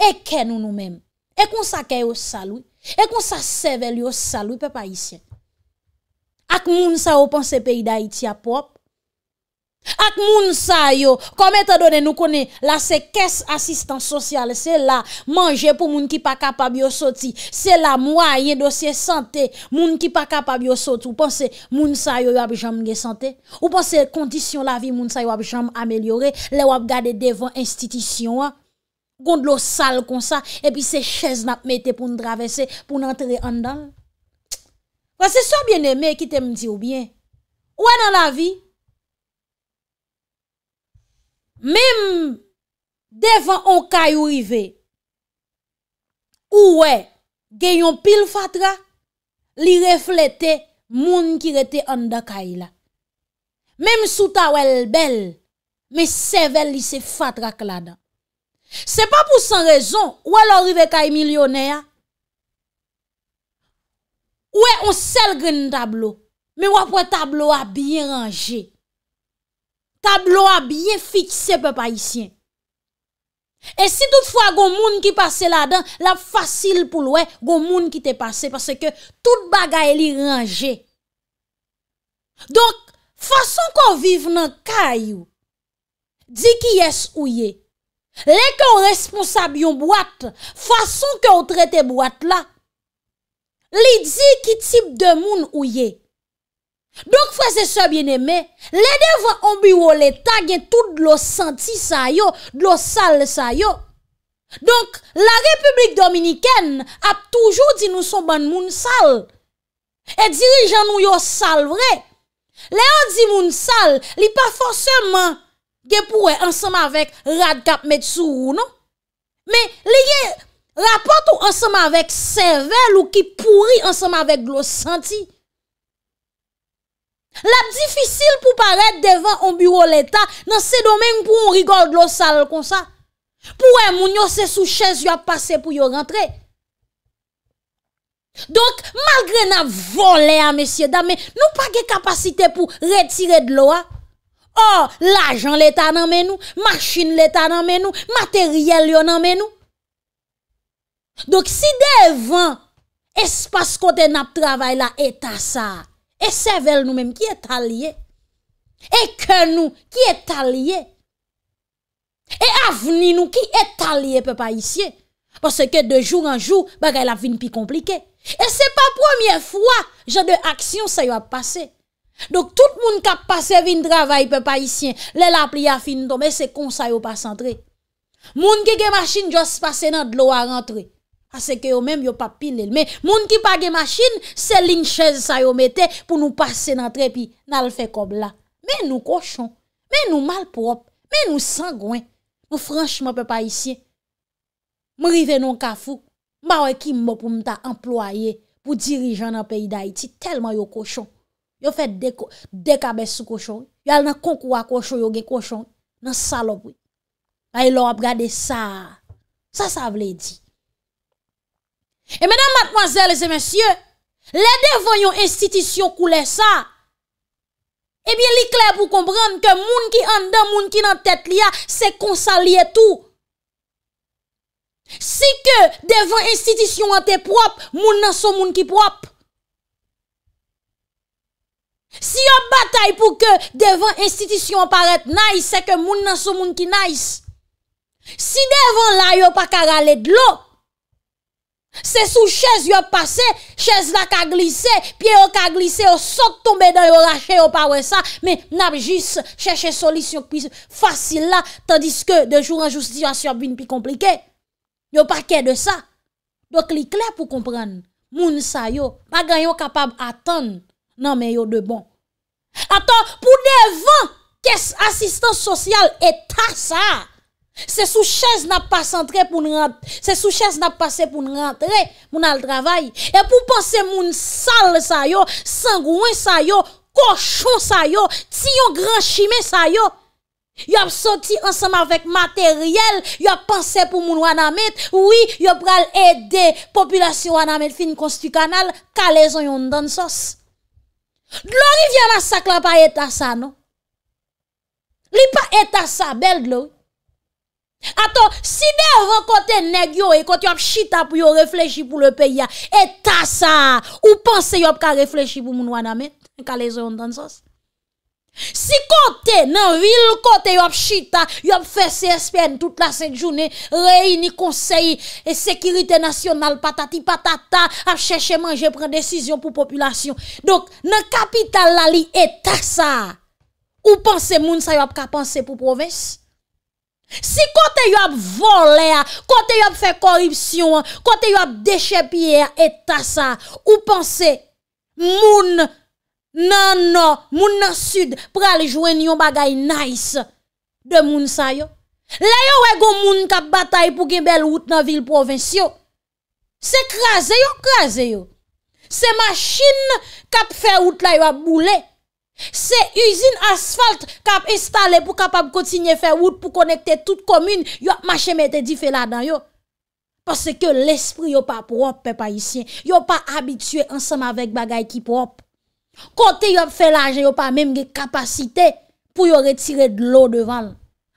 e ken nou nou men. E kon sa ke yo salou, e kon sa sevel yo salou pe pa isye. Ak moun sa open se peyi da iti apop, Ak moun sa yo Kome te done nou kone La se kes asistan sosyal Se la manje pou moun ki pa kapab yo soti Se la mwa yon dosye sante Moun ki pa kapab yo soti Ou panse moun sa yo wap jam ge sante Ou panse kondisyon la vi moun sa yo wap jam amelyore Le wap gade devan institisyon Gonde lo sal kon sa E pi se chez nap mette pou n'dravesse Pou n'entre andan Wan se so bien eme ki te mdi ou bien Ou anan la vi? Mem devan an kay ou rive, ou we, genyon pil fatra, li reflete moun ki rete an da kay la. Mem suta ou el bel, me sevel li se fatra kladan. Se pa pou san rezon, ou we lor rive kay milyonè ya. Ou we, an sel gen tablo, me wapwe tablo a bien rangey. tablo a byen fikse pe pa isyen. E si tou fwa goun moun ki pase la dan, la fasil pou lwè goun moun ki te pase, pase ke tout bagay li range. Donk, fason kon vive nan kayou, di ki yes ou ye, le kon responsab yon bwat, fason kon trete bwat la, li di ki tip de moun ou ye, Donk fwese sebyen eme, le devan ombiwo leta gen tout glos santi sa yo, glos sal sa yo. Donk la Republik Dominiken ap toujou di nou son ban moun sal. E dirijan nou yo sal vre. Le an di moun sal, li pa fwese man gen pouwe ansama vek Radkap Metsuru non. Me li gen rapat ou ansama vek Sevel ou ki pouri ansama vek glos santi. Lap difisil pou paret devan on bureau l'Etat nan se domen pou on rigol glos sal kon sa. Pouè e moun yo se sou chèz yo ap pase pou yo rentre. Donk, malgre nan volè a mesye damen, nou pa ge kapasite pou retire dlo a. Or, l'ajan l'Etat nan menou, machin l'Etat nan menou, materyèl yo nan menou. Donk, si devan espas kote nap travay la Eta sa... E sevel nou menm ki etalye, e ke nou ki etalye, e avni nou ki etalye pe pa isye. Pase ke de joun an joun, baka el ap vin pi komplike. E se pa pwemye fwa, jade aksyon sa yo ap pase. Dok tout moun kap pase vin travay pe pa isye, lèl ap li a fin ton, me se kon sa yo pas antre. Moun ki ge masin jose pase nan dlo a antre. Asè kè yo mèm yo pa pil lèl. Mè moun ki page masjin, sel lin chèz sa yo metè pou nou pase nan trepi. Nan lè fè kob la. Mè nou kòchon. Mè nou malprop. Mè nou sangwen. Mè franch mè pè pa isye. Mè rive non kafou. Mè wè ki mbò pou mta employe pou dirijan nan peyi da iti. Telman yo kòchon. Yo fè dekabè sou kòchon. Yo al nan kòkou a kòchon yo ge kòchon. Nan salop wè. Ayo lò ap gade sa. Sa sa vle di. E menan matmazèles e mensyè, le devan yon institisyon koule sa, ebyen eh li kler pou kompran ke moun ki an dan, moun ki nan tèt li a, se konsa li etou. Si ke devan institisyon an te prop, moun nan son moun ki prop. Si yo batay pou ke devan institisyon aparet nays, se ke moun nan son moun ki nays. Si devan la yo pa karale dlo, Se sou chèze yo passe, chèze la ka glisse, piye yo ka glisse, yo sok tombe dan yo rache, yo pawe sa, men nab jis chèche solisyon ki fasil la, tandis ke dejou anjoustijasyon bin pi komplike, yo pa kè de sa. Dok li kler pou kompran, moun sa yo, pa ganyon kapab atan, nan men yo de bon. Atan, pou nevan, kes asistan sosyal etar sa a? Se sou chèz n ap pase pou n rentre Moun al travay E pou panse moun sal sa yo Sangouen sa yo Kochon sa yo Ti yo gran chimè sa yo Yo ap soti ansem avèk materyèl Yo ap panse pou moun wana met Ou yi yo pral edè Populasyon wana met fin konsti kanal Kale zon yon dan sos Dlo yi vya la sakla pa etasa no Li pa etasa bel dlo yi Aton, si devan kote negyo e kote yo ap chita pou yo refleji pou le peya, etta sa, ou panse yo ap ka refleji pou moun wana men, ka le zon dan sos. Si kote nan vil, kote yo ap chita, yo ap fese espèn tout la set jounen, rey ni konsey, e sekiritè nasyonal patati patata, ap chèche manje, pren desisyon pou populasyon. Donk, nan kapital la li, etta sa, ou panse moun sa yo ap ka panse pou province. Si kote yo ap vole, kote yo ap fe koripsyon, kote yo ap deshe piye etasa, ou panse moun nan nord, moun nan sud, pral jouen yon bagay nais de moun sa yo? Le yo wego moun kap batay pou gebel wout nan vil provensyo? Se kraze yo, kraze yo. Se machin kap fe wout la yo ap boule? Se usine asfalt kap installe pou kapap koti nye fe woud pou konekte tout komune, yo mache mette di fe ladan yo. Pase ke l'esprit yo pa prop pe pa isyen, yo pa abitue ansanm avèk bagay ki prop. Kote yo fe laje yo pa mèm ge kapasite pou yo retire de lo devan.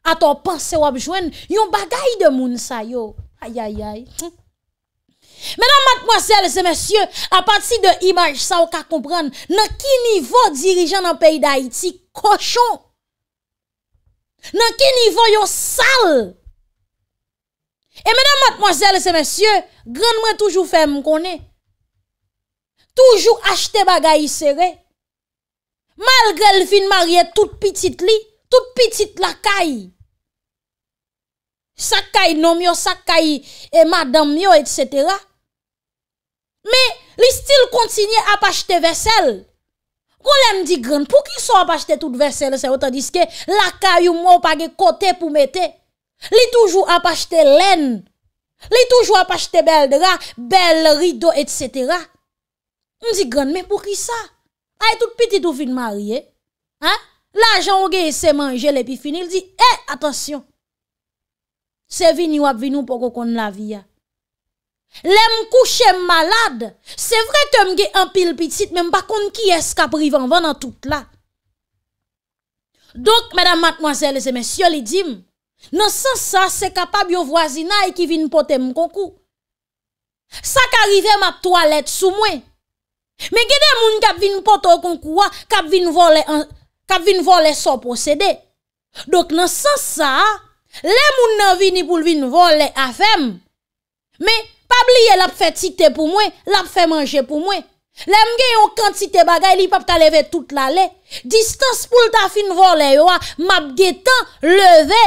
Ato panse wap jwen, yo bagay de moun sa yo. Mesdames, mademoiselles et messieurs, à partir de l'image, ça, on comprenez, comprendre dans quel niveau dirigeant dans le pays d'Haïti cochon. Dans quel niveau yon sale. Et mesdames, mademoiselles et messieurs, grandement toujours fait me Toujours acheter bagay serré. Malgré le fin marié toute petite li, toute petite la caille. caille nom yo, caille et madame yo, etc. Me li stil kontinye apache te vesel. Kon le mdi gran, pou ki sa apache te tout vesel se otan diske, laka yu mwopage kote pou mette. Li toujou apache te len. Li toujou apache te bel dra, bel rido, et cetera. Mdi gran, me pou ki sa? Ay tout piti tou fin marye. La jan ouge se manje le pi fini, li di, e, atensyon, se vini wap vini pou kon la vi ya. Lè m kouche m malade, se vre te m ge an pil pitit, men m bakon ki es kap rivan van an tout la. Dok, mèdam matmoazèl, se mèsyò li dim, nan san sa, se kapab yo vwa zina e ki vin potè m koukou. Sa ka rivem ap toalet sou mwen. Men gède moun kap vin potè akon kouwa, kap vin volè, kap vin volè son posède. Dok, nan san sa, lè moun nan vini pou vin volè afèm. Men, Pab liye lap fè tite pou mwen, lap fè manje pou mwen. Lem gen yon kantite bagay, li pap taleve tout la le. Distans pou lta fin volè yo a, map gen tan leve.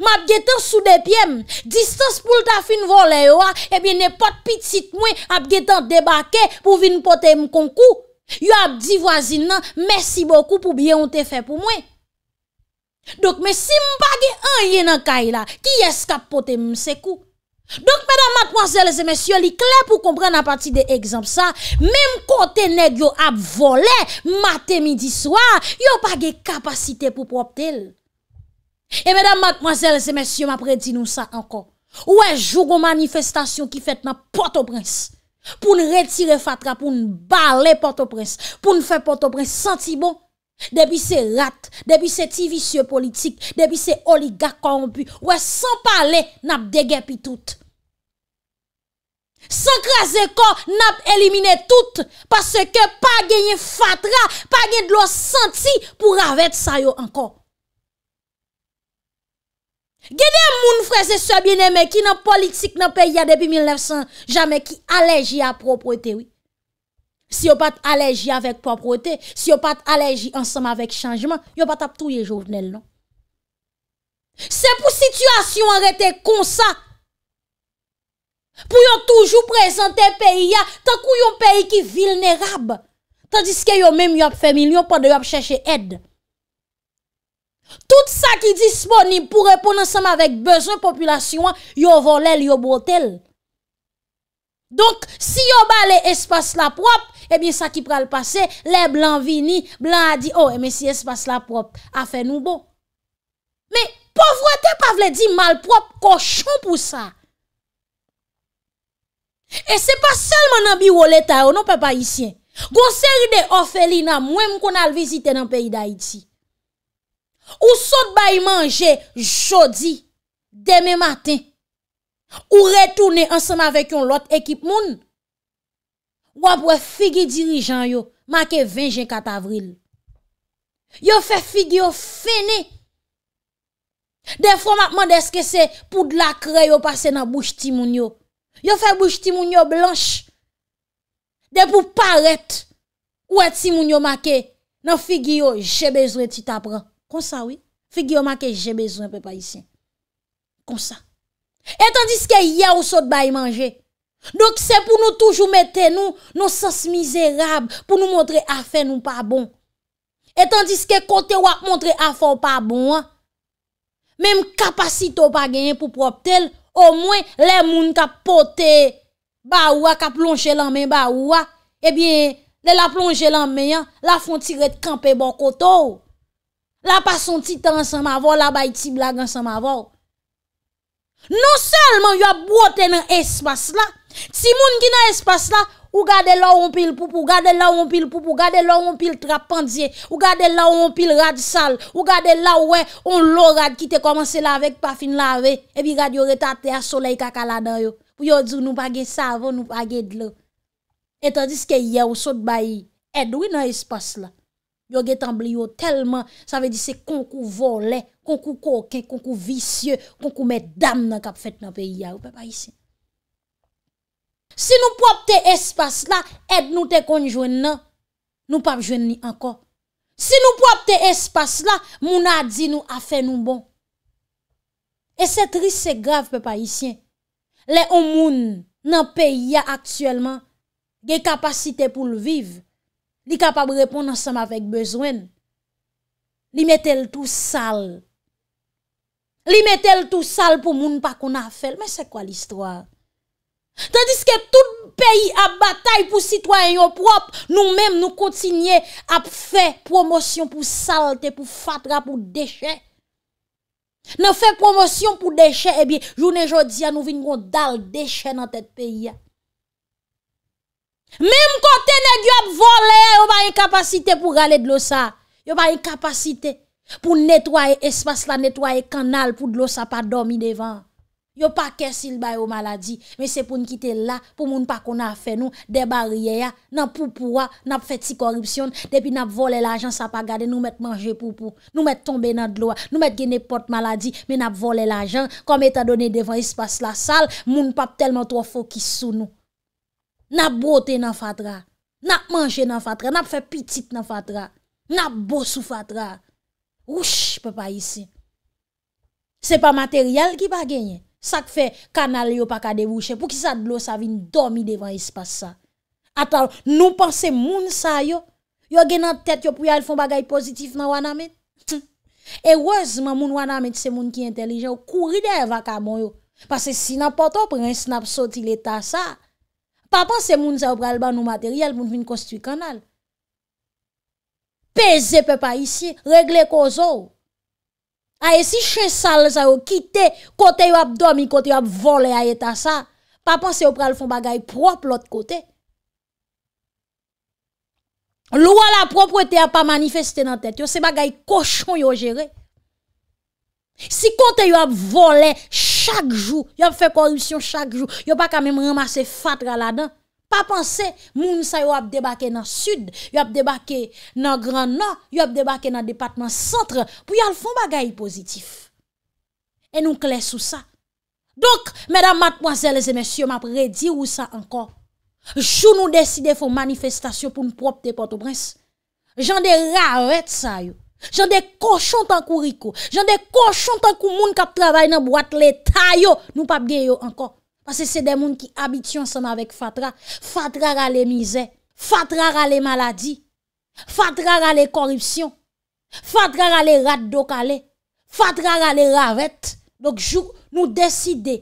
Map gen tan sou depyem. Distans pou lta fin volè yo a, ebyen ne pot pitit mwen, ap gen tan debake pou vin potè mkon kou. Yo ap di vwazin nan, mersi boku pou biye yon te fè pou mwen. Dok me si mbagye an yen an kay la, ki eskap potè mse kou? Donk, mèdèm, mèdèm, mèzèm, mèzèm, li klè pou kompren na pati de egzamp sa, mèm kote neg yo ap vole, mate midi swa, yo page kapasite pou prop tel. E mèdèm, mèdèm, mèzèm, mèzèm, mèzèm, apre di nou sa ankon. Ouè, jougou manifestasyon ki fèt nan Port-au-Prince, pou nou retire fatra, pou nou bale Port-au-Prince, pou nou fè Port-au-Prince, santi bon. Dèbi se rat, dèbi se ti visye politik, dèbi se oliga kambu, ouè, san pale, nap degè pi toute. San kreze ko nap elimine tout Pase ke pa genye fatra Pa genye dlo senti Pou ravet sayo anko Gede moun freze soye bine me Ki nan politik nan pe ya depi 1900 Jame ki aleji a propwete Si yo pat aleji avek propwete Si yo pat aleji ansema avek chanjman Yo pat ap touye jounel non Se pou situasyon arete konsa Pou yon toujou prezante peyi ya, tan kou yon peyi ki vilnerab. Tandis ke yon mem yop femilion, pande yop chèche ed. Tout sa ki disponib, pou repoun ansam avèk bezon popülasyon, yon volèl, yon botèl. Donk, si yon balè espas la prop, ebyen eh sa ki pral pase, lè blan vini, blan a di, oh, e eh mè si espas la prop, a fè nou bo. Mè, povretè pa vle di mal prop, kochon pou sa. E se pa selman nan bi woleta yo, non pe pa isyen. Gon seri de ofeli nan mwen mwen kon al vizite nan peyi da iti. Ou sot bayi manje jodi, deme maten, ou retoune ansenman vek yon lot ekip moun, wapwe figi dirijan yo, mak e vingin kat avril. Yo fe figi yo fene, defon matman deske se, pou de la kre yo pase nan bouj timoun yo. Yo fè bouj ti moun yo blanche, de pou paret, kouè ti moun yo make, nan figi yo je bezwen ti tapran. Kon sa oui, figi yo make je bezwen pe pa yisien. Kon sa. Etan diske ya ou sot bayi manje, dok se pou nou toujou mette nou, nou sas mizerab, pou nou montre afe nou pa bon. Etan diske kote wak montre afe ou pa bon, mèm kapasito pa genye pou prop tel, Ou mwen le moun ka pote ba oua, ka plonje lanmen ba oua, ebyen de bon la plonje lanmen ya, la fon tiret kampe bon koto. La pason ti tan san ma vor, la bay ti blagansan ma vor. Non salman yo ap bote nan espas la, si moun ki nan espas la, Ou gade la ou anpil poupou, gade la ou anpil poupou, gade la ou anpil trapandje, ou gade la ou anpil rad sal, ou gade la ou wè, e, on lò rad kite komanse lavek pa fin lavek, e bi gade yo retate a solei kakalada yo. Pou yo djou nou page savon, nou page dlo. Etan diske yè ou sot bayi, edoui nan espas la. Yo getan bli yo telman, sa ve di se kon ku vole, kon ku koken, kon ku visye, kon ku medam nan kap fèt nan pe yè ou pe bayi si. Si nou pou ap te espas la, ed nou te konjwen nan, nou pap jwen ni ankon. Si nou pou ap te espas la, moun a di nou a fe nou bon. E se tris se grav pe pa isyen. Le omoun nan pe ya aktuelman, ge kapasite pou l'viv, li kapab repon ansanm avek bezwen. Li metel tou sal. Li metel tou sal pou moun pa kon a fe. Men se kwa l'istwa? Tandis ke tout peyi ap batay pou sitwanyon prop, nou menm nou kontinye ap fe promosyon pou salte, pou fatra, pou deshe. Nou fe promosyon pou deshe, ebi, eh jounen jodi ya nou vin goun dal deshe nan tet peyi ya. Menm kote ne gyo ap vole, yo ba yon kapasite pou gale dlo sa. Yo ba yon kapasite pou netwaye espas la, netwaye kanal pou dlo sa pa domi devan. yo pa kesil bayo maladi, men se pou nkite la, pou moun pa kon a fe nou, deba rye ya, nan poupou a, nan fe ti korupsyon, depi nan vole la jan, sa pa gade, nou met manje poupou, nou met tombe nan dlo a, nou met gen nepot maladi, men nan vole la jan, kom etadone devan espas la sal, moun pap telman trofou ki sou nou. Nan bote nan fatra, nan manje nan fatra, nan fe pitit nan fatra, nan bosou fatra, rouch, pe pa yisi. Se pa materyal ki pa genye, Sak fe kanal yo pa ka debouche pou ki sa blo sa vin domi devan espase sa. Atal nou panse moun sa yo, yo genan tet yo pou yal fon bagay pozitif nan wana met. Hm. Ewozman moun wana met se moun ki entelijen yo, kouri de evaka moun yo. Pase si napoto pre yon snap soti leta sa. Pa panse moun sa yo pre al ban nou materyal pou vin konstwi kanal. Peze pe pa isi, regle ko zo ou. A et si chien sale sa yo kite, kote yo abdomi, kote yo volé a eta sa, pas pense au pral choses bagay propre l'autre côté. Loua la propreté a pas manifesté dans tête, yo se bagay cochon yo géré. Si kote yo a volé chaque jour, yo fait corruption chaque jour, yo pas quand même ramasse fatra là dedans Pa panse, moun sa yo ap debake nan sud, yo ap debake nan grand nan, yo ap debake nan departement centre pou yal fon bagay positif. E nou kles sou sa. Dok, mèdam, mat, mwazèl, zè, mèsyè, m ap redi ou sa ankon. Jou nou deside foun manifestasyon pou nou prop te Port-au-Brens. Jan de raret sa yo. Jan de koshon tan kou riko. Jan de koshon tan kou moun kap travay nan boat leta yo. Nou pap gen yo ankon. anse se demoun ki abityon san avek Fatra, Fatra rale mizè, Fatra rale maladi, Fatra rale koripsyon, Fatra rale rad do kalè, Fatra rale ravèt, lòk joun nou deside,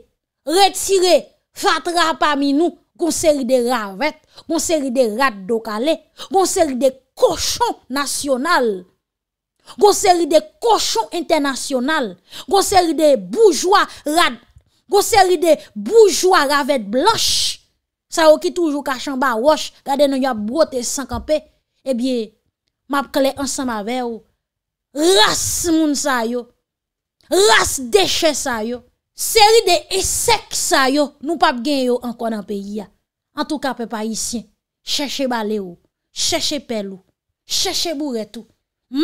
retire Fatra pami nou, goun seri de ravèt, goun seri de rad do kalè, goun seri de koshon nasyonal, goun seri de koshon internasyonal, goun seri de boujwa rad dokalè, Go seri de boujwa ravet blansh. Sa yo ki toujou kachan ba wosh. Gade nou ya brote sankan pe. Ebiye, eh map kle ansan mave yo. Ras moun sa yo. Ras deche sa yo. Seri de esek sa yo. Nou pap gen yo ankonan pe yia. An touka pe parisyen. Cheche bale yo. Cheche pel yo. Cheche buret yo.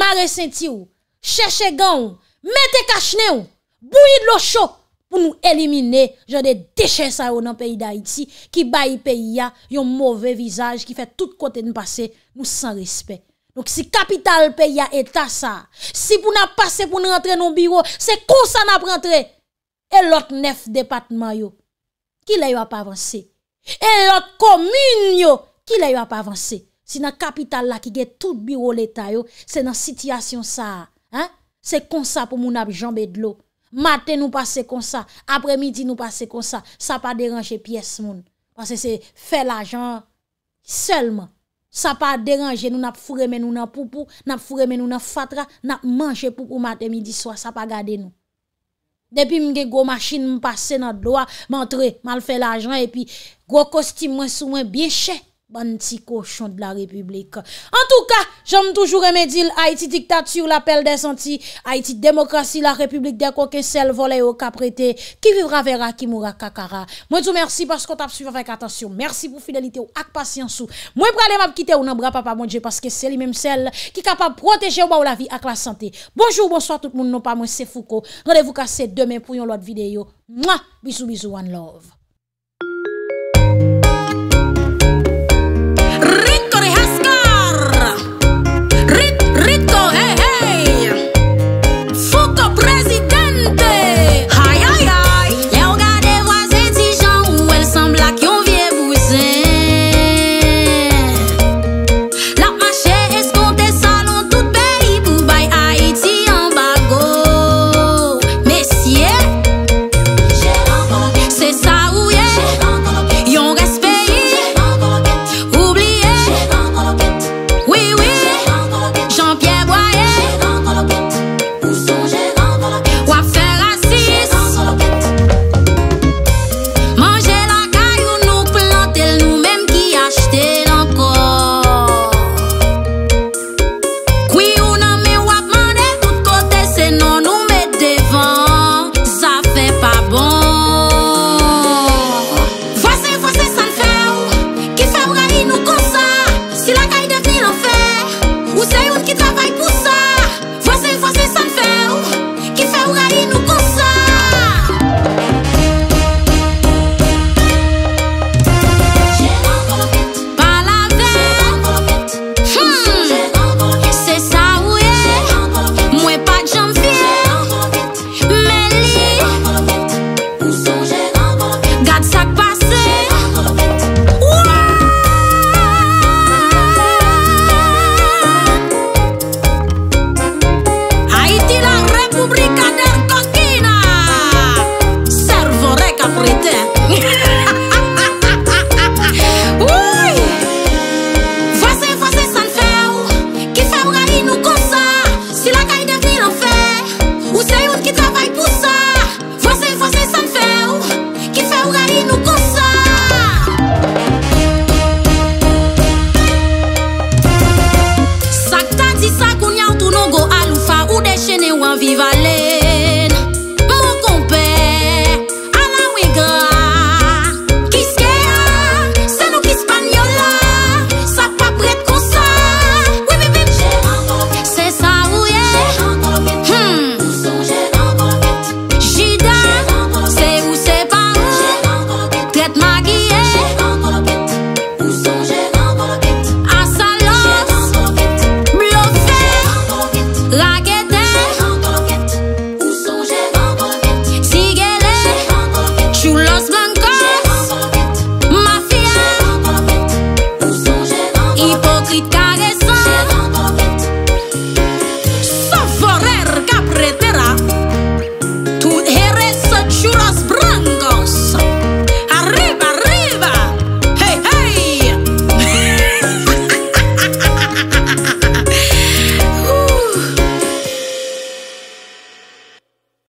Mare senti yo. Cheche gang yo. Mete kachne yo. Bouyid lo chok. ou nou elimine jan de deshe sa yo nan peyi da iti, ki bayi peyi ya yon mouve vizaj ki fe tout kote nou pase, mou san respet. Donc si kapital peyi ya eta sa, si pou nan pase pou nan rentre nou biro, se kon sa nan prentre, e lot nef depatman yo, ki la yo ap avanse. E lot kominyo, ki la yo ap avanse. Si nan kapital la ki ge tout biro l'eta yo, se nan sityasyon sa, se kon sa pou moun ap janbe dlo. Mate nou pase konsa, apre midi nou pase konsa, sa pa deranje piyes moun. Pase se fe la jan, selman. Sa pa deranje nou nap furemen nou nan pupu, nap furemen nou nan fatra, nap manje pupu mate midi swa, sa pa gade nou. Depi mge gwo machine mpase nan doa, mantre, mal fe la jan, epi gwo kosti mwen sou mwen bieche. Banti kochon de la republik. En tou ka, jom toujou remedil Haiti diktat sur la pel desanti. Haiti demokrasi la republik de kouke sel vole yo ka prete. Ki vivra vera, ki moura kakara. Mwen tou mersi pasko tap suivan vek atasyon. Mersi pou fidelite ou ak pasyansou. Mwen pralem ap kite ou nan bra pa pa moun je paske seli menm sel ki kapab proteje ou ba ou la vi ak la sante. Bonjou, bonsoir tout moun non pa mwen se fouko. Radevou ka se demen pou yon lot videyo. Bizou, bizou, one love.